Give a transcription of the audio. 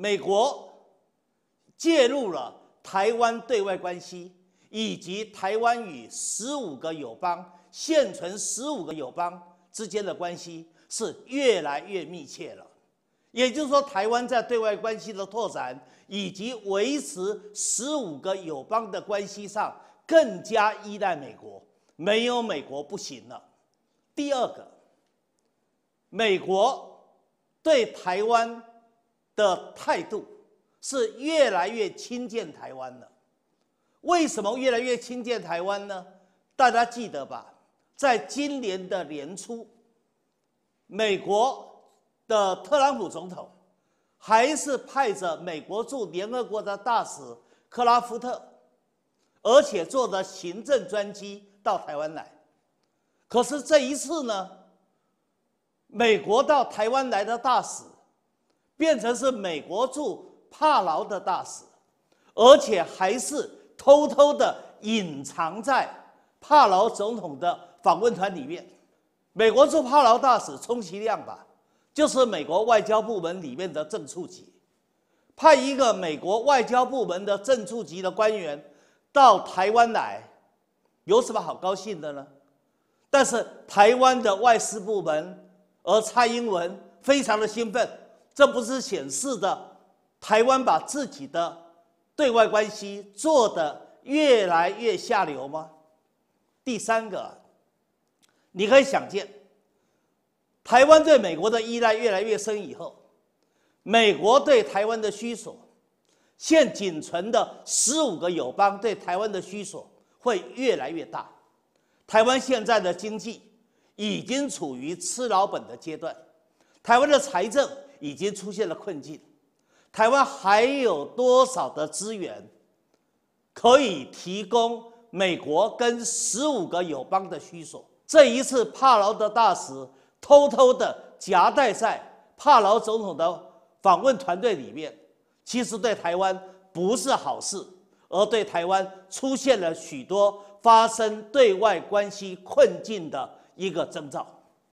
美国介入了台湾对外关系，以及台湾与十五个友邦现存十五个友邦之间的关系是越来越密切了。也就是说，台湾在对外关系的拓展以及维持十五个友邦的关系上，更加依赖美国，没有美国不行了。第二个，美国对台湾。的态度是越来越亲近台湾了。为什么越来越亲近台湾呢？大家记得吧？在今年的年初，美国的特朗普总统还是派着美国驻联合国的大使克拉夫特，而且坐着行政专机到台湾来。可是这一次呢，美国到台湾来的大使。变成是美国驻帕劳的大使，而且还是偷偷的隐藏在帕劳总统的访问团里面。美国驻帕劳大使充其量吧，就是美国外交部门里面的正处级，派一个美国外交部门的正处级的官员到台湾来，有什么好高兴的呢？但是台湾的外事部门，而蔡英文非常的兴奋。这不是显示的台湾把自己的对外关系做得越来越下流吗？第三个，你可以想见，台湾对美国的依赖越来越深以后，美国对台湾的需索，现仅存的十五个友邦对台湾的需索会越来越大。台湾现在的经济已经处于吃老本的阶段，台湾的财政。已经出现了困境，台湾还有多少的资源可以提供美国跟十五个友邦的需求？这一次帕劳的大使偷偷的夹带在帕劳总统的访问团队里面，其实对台湾不是好事，而对台湾出现了许多发生对外关系困境的一个征兆。